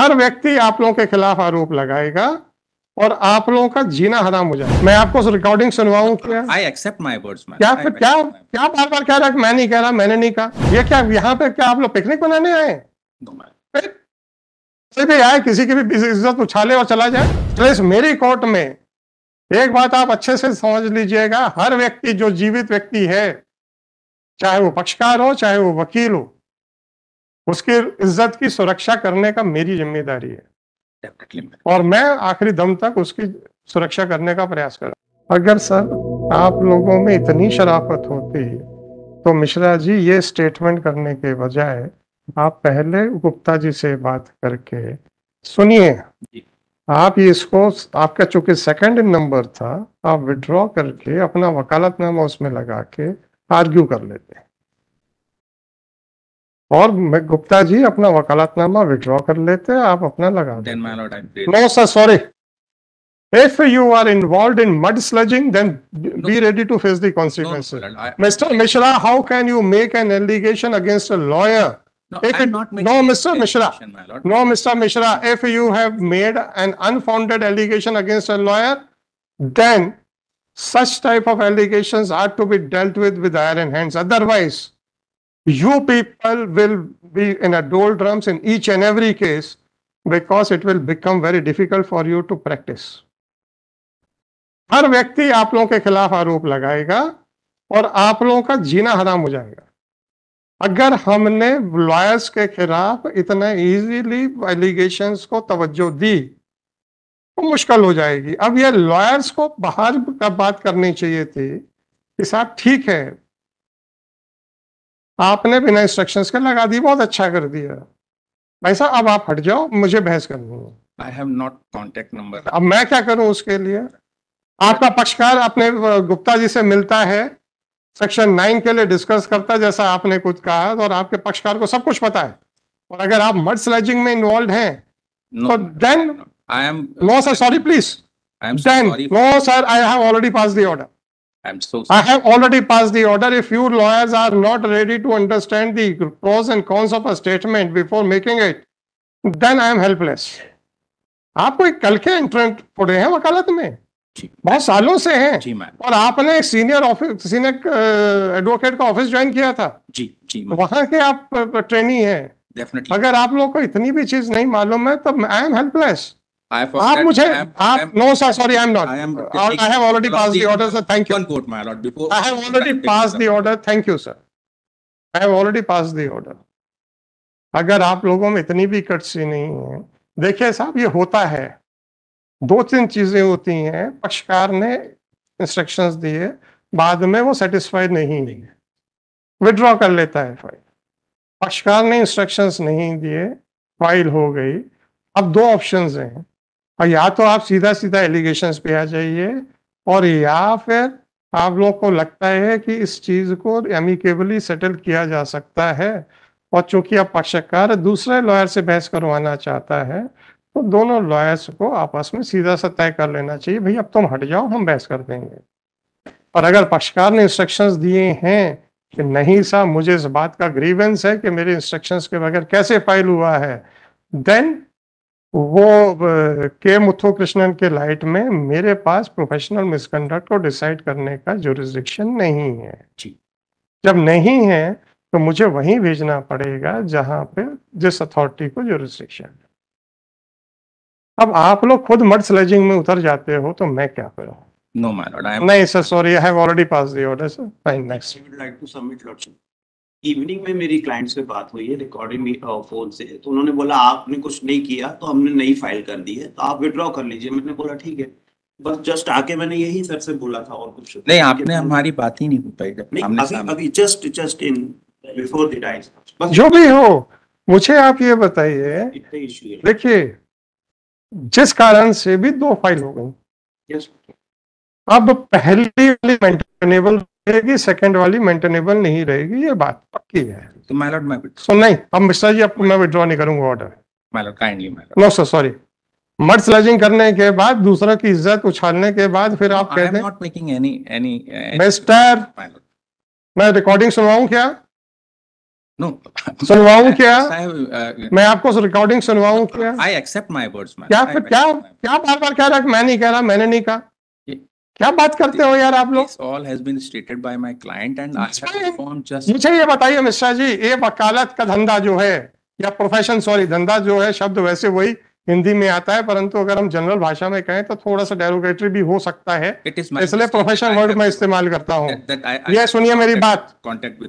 हर व्यक्ति आप लोगों के खिलाफ आरोप लगाएगा और आप लोगों का जीना हराम हो जाएगा मैं आपको रिकॉर्डिंग सुनवाऊं क्या आई एक्सेप्ट माय वर्ड्स क्या I, क्या क्या बार बार कह रहा है मैं नहीं कह रहा मैंने नहीं कहा ये क्या यहाँ पे क्या आप लोग पिकनिक मनाने आए कोई भी आए किसी की भी इज्जत उछाले और चला जाए प्लेस मेरी कोर्ट में एक बात आप अच्छे से समझ लीजिएगा हर व्यक्ति जो जीवित व्यक्ति है चाहे वो पक्षकार हो चाहे वो वकील हो उसकी इज्जत की सुरक्षा करने का मेरी जिम्मेदारी है और मैं आखिरी दम तक उसकी सुरक्षा करने का प्रयास कर अगर सर आप लोगों में इतनी शराफत होती तो मिश्रा जी ये स्टेटमेंट करने के बजाय आप पहले गुप्ता जी से बात करके सुनिए आप इसको आपका चूंकि सेकंड नंबर था आप विड्रॉ करके अपना वकालतनामा उसमें लगा के आर्ग्यू कर लेते हैं और गुप्ता जी अपना वकालतनामा विड्रॉ कर लेते आप अपना लगा no sir sorry If you are involved in mud sludging, then no. ready to face the consequences. No, I, Mr. Mishra, how can you make an allegation against a lawyer? No, if I'm it, not no Mr. Mishra. No, Mr. Mishra, if you have made an unfounded allegation against a lawyer, then such type of allegations are to be dealt with with iron hands. Otherwise, you people will be in a doldrums in each and every case because it will become very difficult for you to practice. हर व्यक्ति आप लोगों के खिलाफ आरोप लगाएगा और आप लोगों का जीना हराम हो जाएगा अगर हमने लॉयर्स के खिलाफ इतना इजीली एलिगेशन को तवज्जो दी तो मुश्किल हो जाएगी अब ये लॉयर्स को बाहर का बात करनी चाहिए थी कि साहब ठीक है आपने बिना इंस्ट्रक्शंस के लगा दी बहुत अच्छा कर दिया भाई साहब अब आप हट जाओ मुझे बहस करनी है I have not contact number अब मैं क्या करूं उसके लिए आपका पक्षकार अपने गुप्ता जी से मिलता है सेक्शन नाइन के लिए डिस्कस करता है जैसा आपने कुछ कहा और आपके पक्षकार को सब कुछ पता है और अगर आप मर्ड स्लेजिंग में इन्वॉल्व हैं तो then I am no sir sorry please then no sir I have already pass the order I'm so sorry. I have already passed the order. If you lawyers are not ready to understand the pros and cons of a statement before making it, then I am helpless. आप कोई कल के एंट्रेंट पड़े हैं वकालत में बहुत सालों से हैं जी और आपने एक सीनियर ऑफिस सीनियर एडवोकेट का ऑफिस ज्वाइन किया था जी जी वहां के आप ट्रेनी हैं डेफिनेटली अगर आप लोगों को इतनी भी चीज नहीं मालूम है तो आई एम हेल्पलेस आप मुझे आप no sir sorry I am not I have already pass the order sir thank you one court my lord before I have already pass the order thank you sir I have already pass the order अगर आप लोगों में इतनी भी courtesy नहीं है देखिए साहब ये होता है दो तीन चीजें होती हैं पक्षकार ने इंस्ट्रक्शंस दिए बाद में वो सेटिस्फाइड नहीं है विड्रॉ कर लेता है फाइल पक्षकार ने इंस्ट्रक्शंस नहीं दिए फाइल हो गई अब दो ऑप्शंस हैं और या तो आप सीधा सीधा एलिगेशन पे आ जाइए और या फिर आप लोग को लगता है कि इस चीज को एमिकेबली सेटल किया जा सकता है और चूंकि अब पक्षकार दूसरे लॉयर से बहस करवाना चाहता है तो दोनों लॉयर्स को आपस में सीधा सा तय कर लेना चाहिए भाई अब तुम हट जाओ हम बहस कर देंगे और अगर पक्षकार ने इंस्ट्रक्शंस दिए हैं कि नहीं सा मुझे इस बात का ग्रीवेंस है कि मेरे इंस्ट्रक्शंस के बगैर कैसे फाइल हुआ है देन वो के मुथु कृष्णन के लाइट में मेरे पास प्रोफेशनल मिसकंडक्ट को डिसाइड करने का जुरिस्डिक्शन नहीं है जी जब नहीं है तो मुझे वहीं भेजना पड़ेगा जहां पे जिस अथॉरिटी को जुरिस्डिक्शन है अब आप लोग खुद मर्ड स्लेजिंग में उतर जाते हो तो मैं क्या करूँ नो मैडम नहीं sir sorry I have already pass the order sir fine next like to submit lordship evening में मेरी क्लाइंट से बात हुई है रिकॉर्डिंग फोन uh, से तो उन्होंने बोला आपने कुछ नहीं किया तो हमने नई फाइल कर दी है तो आप विड्रॉ कर लीजिए मैंने बोला ठीक है बस जस्ट आके मैंने यही सर से बोला था और कुछ नहीं आपने हमारी बात ही नहीं हो पाई अभी just just in before the dais जो भी हो मुझे आप ये बताइए देखिए जिस कारण से भी दो फाइल हो गई yes. अब पहली वाली मेंटेनेबल रहेगी सेकंड वाली मेंटेनेबल नहीं रहेगी ये बात पक्की है तो माय लॉर्ड मैं सो तो नहीं अब मिश्रा जी आपको मैं विड्रॉ नहीं करूंगा order my lord kindly my lord no sir sorry mere sledging करने के बाद दूसरों की इज्जत उछालने के बाद फिर आप कहते हैं not making any any mister मैं रिकॉर्डिंग सुनवाऊं क्या नो no. सुनवाऊं क्या uh, मैं आपको रिकॉर्डिंग सुनवाऊं क्या आई एक्सेप्ट माय वर्ड्स क्या फिर क्या क्या बार बार कह रहा मैं नहीं कह रहा मैंने नहीं कहा क्या बात करते हो यार आप लोग all has been stated by my client and just मुझे ये बताइए मिश्रा जी ये वकालत का धंधा जो है या प्रोफेशन सॉरी धंधा जो है शब्द वैसे वही हिंदी में आता है परंतु अगर हम जनरल भाषा में कहें तो थोड़ा सा डेरोगेटरी भी हो सकता है इसलिए प्रोफेशनल वर्ड में इस्तेमाल करता हूँ ये सुनिए मेरी बात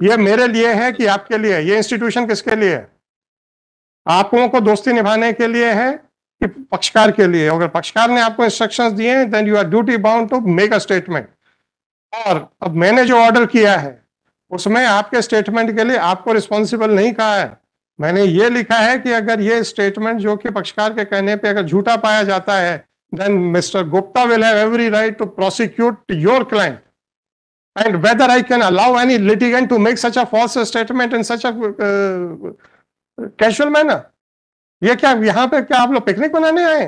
ये मेरे लिए है कि आपके लिए ये इंस्टीट्यूशन किसके लिए है आप लोगों को दोस्ती निभाने के लिए है कि पक्षकार के लिए अगर पक्षकार ने आपको इंस्ट्रक्शंस दिए हैं then you are duty bound to make a statement और अब मैंने जो ऑर्डर किया है उसमें आपके स्टेटमेंट के लिए आपको रिस्पॉन्सिबल नहीं कहा है मैंने ये लिखा है कि अगर ये स्टेटमेंट जो कि पक्षकार के कहने पे अगर झूठा पाया जाता है then mister Gupta will have every right to prosecute your client and whether I can allow any litigant to make such a false statement in such a casual manner ये क्या यहाँ पे क्या आप लोग पिकनिक मनाने आए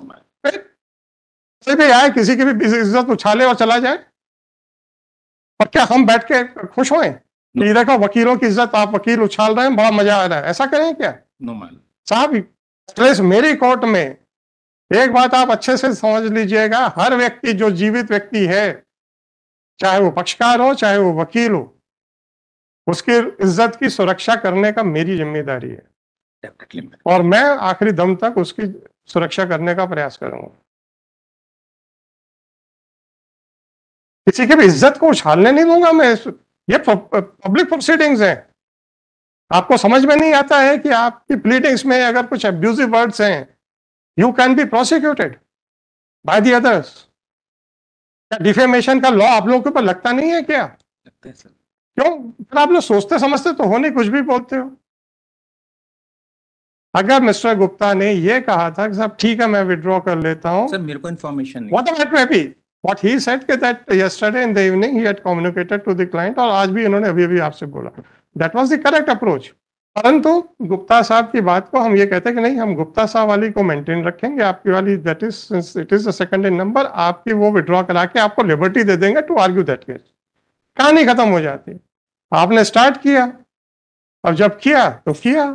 कोई भी आए किसी की भी इज्जत उछाले और चला जाए और क्या हम बैठ के खुश हो देखो वकीलों की इज्जत आप वकील उछाल रहे हैं बड़ा मजा आ रहा है ऐसा करें क्या साहब स्ट्रेस मेरी कोर्ट में एक बात आप अच्छे से समझ लीजिएगा हर व्यक्ति जो जीवित व्यक्ति है चाहे वो पक्षकार हो चाहे वो वकील हो उसकी इज्जत की सुरक्षा करने का मेरी जिम्मेदारी है डेफिनेटली और मैं आखिरी दम तक उसकी सुरक्षा करने का प्रयास करूंगा किसी की भी इज्जत को उछालने नहीं दूंगा मैं ये पब्लिक प्रोसीडिंग्स हैं आपको समझ में नहीं आता है कि आपकी प्लीडिंग्स में अगर कुछ अब्यूजिव वर्ड्स हैं you can be prosecuted by the others क्या डिफेमेशन का लॉ आप लोगों के ऊपर लगता नहीं है क्या क्यों फिर आप लोग सोचते समझते तो हो नहीं कुछ भी बोलते हो अगर मिस्टर गुप्ता ने यह कहा था कि सब ठीक है मैं विड्रॉ कर लेता हूं सर मेरे को information what about reply what he said कि that yesterday in the evening he had communicated to the client और आज भी इन्होंने अभी अभी आपसे बोला that was the correct approach परंतु गुप्ता साहब की बात को हम ये कहते हैं कि नहीं हम गुप्ता साहब वाली को मेंटेन रखेंगे आपकी वाली that is it is the second in number आपकी वो विड्रॉ करा के आपको लिबर्टी दे देंगे टू आर्ग्यू दैट केस कहानी खत्म हो जाती आपने स्टार्ट किया अब जब किया तो किया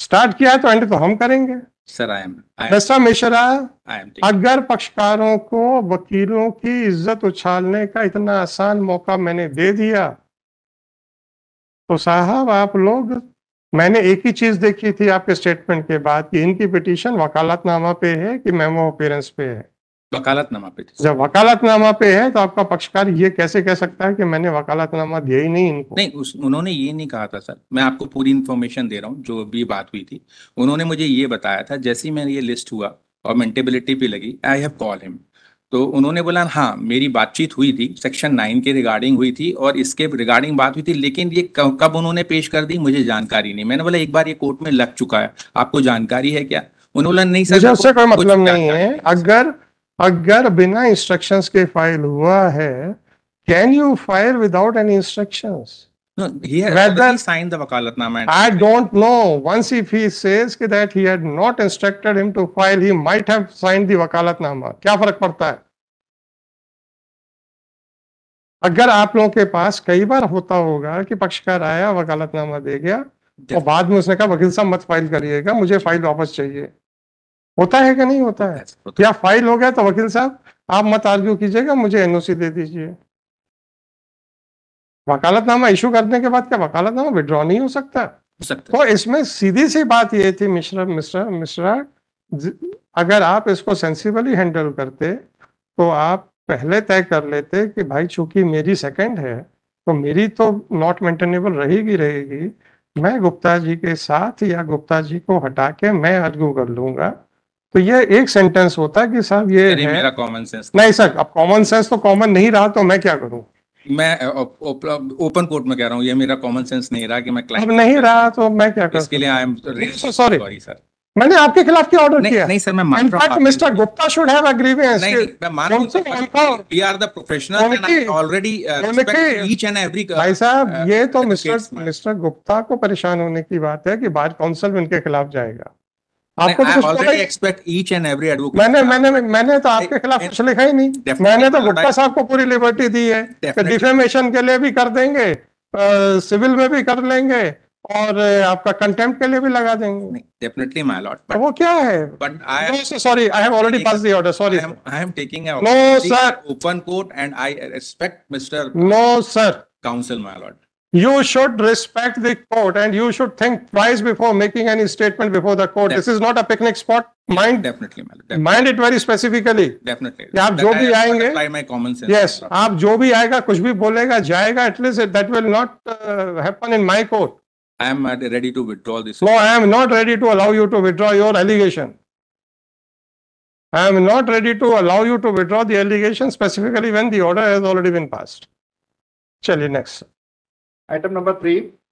स्टार्ट किया है तो एंड तो हम करेंगे सर आई एम मिश्रा अगर पक्षकारों को वकीलों की इज्जत उछालने का इतना आसान मौका मैंने दे दिया तो साहब आप लोग मैंने एक ही चीज देखी थी आपके स्टेटमेंट के बाद कि इनकी पिटीशन वकालतनामा पे है कि मेमो अपेरेंस पे है वकालतनामा पे जब वकालतनामा पे है तो आपका पक्षकार ये कैसे कह सकता है कि मैंने वकालतनामा दिया ही नहीं इनको नहीं उस उन्होंने ये नहीं कहा था सर मैं आपको पूरी इन्फॉर्मेशन दे रहा हूँ जो भी बात हुई थी उन्होंने मुझे ये बताया था जैसे ही मैंने ये लिस्ट हुआ और मेंटेबिलिटी भी लगी आई हैव कॉल हिम तो उन्होंने बोला हाँ मेरी बातचीत हुई थी सेक्शन नाइन के रिगार्डिंग हुई थी और इसके रिगार्डिंग बात हुई थी लेकिन ये कब उन्होंने पेश कर दी मुझे जानकारी नहीं मैंने बोला एक बार ये कोर्ट में लग चुका है आपको जानकारी है क्या उन्होंने बोला नहीं सर उससे कोई मतलब नहीं है अगर अगर बिना इंस्ट्रक्शंस के फाइल हुआ है can you file without any instruction instructions क्या फर्क पड़ता है अगर आप लोगों के पास कई बार होता होगा कि पक्षकार आया वकालतनामा दे गया और बाद में उसने कहा वकील साहब मत फाइल करिएगा मुझे फाइल वापस चाहिए होता है कि नहीं होता है या फाइल हो गया तो वकील साहब आप मत आर्ग्यू कीजिएगा मुझे एनओसी दे दीजिए वकालतनामा इशू करने के बाद क्या वकालतनामा विड्रॉ नहीं हो सकता तो इसमें सीधी सी बात ये थी मिश्रा मिश्रा मिश्रा अगर आप इसको सेंसिबली हैंडल करते तो आप पहले तय कर लेते कि भाई चूंकि मेरी सेकंड है तो मेरी तो नॉट मेंटेनेबल रहेगी रहेगी मैं गुप्ता जी के साथ या गुप्ता जी को हटा के मैं आर्ग्यू कर लूंगा तो ये एक सेंटेंस होता है कि साहब ये है मेरा कॉमन सेंस नहीं सर अब कॉमन सेंस तो कॉमन नहीं रहा तो मैं क्या करूं मैं ओपन कोर्ट में कह रहा हूं ये मेरा कॉमन सेंस नहीं रहा कि मैं क्लाइंट नहीं रहा तो मैं क्या करूं इसके लिए आई एम सॉरी सर मैंने आपके खिलाफ क्या ऑर्डर किया नहीं सर मैं मान रहा हूं mister Gupta should have grievance नहीं मैं मान रहा हूं we are the professional and I already respect each and every भाई साहब ये तो मिस्टर मिस्टर गुप्ता को परेशान होने की बात है कि बार काउंसिल उनके खिलाफ जाएगा तो मैंने तो आपके खिलाफ कुछ लिखा ही नहीं मैंने तो गुप्ता साहब को पूरी लिबर्टी दी है डिफेमेशन के लिए भी कर देंगे सिविल में भी कर लेंगे और आपका कंटेम्प्ट के लिए भी लगा देंगे डेफिनेटली माय लॉर्ड बट वो क्या है but I am sorry I have already pass the order sorry I am taking no sir open court and I respect mister no sir counsel my lord you should respect the court and you should think twice before making any statement before the court. Definitely. This is not a picnic spot. Mind definitely, definitely. mind it very specifically. Definitely. कि आप जो भी आएंगे yes, आप जो भी आएगा कुछ भी बोलेगा जाएगा at least that will not happen in my court. I am ready to withdraw this. No, I am not ready to allow you to withdraw your allegation. I am not ready to allow you to withdraw the allegation specifically when the order has already been passed. Chali, next. Item number three,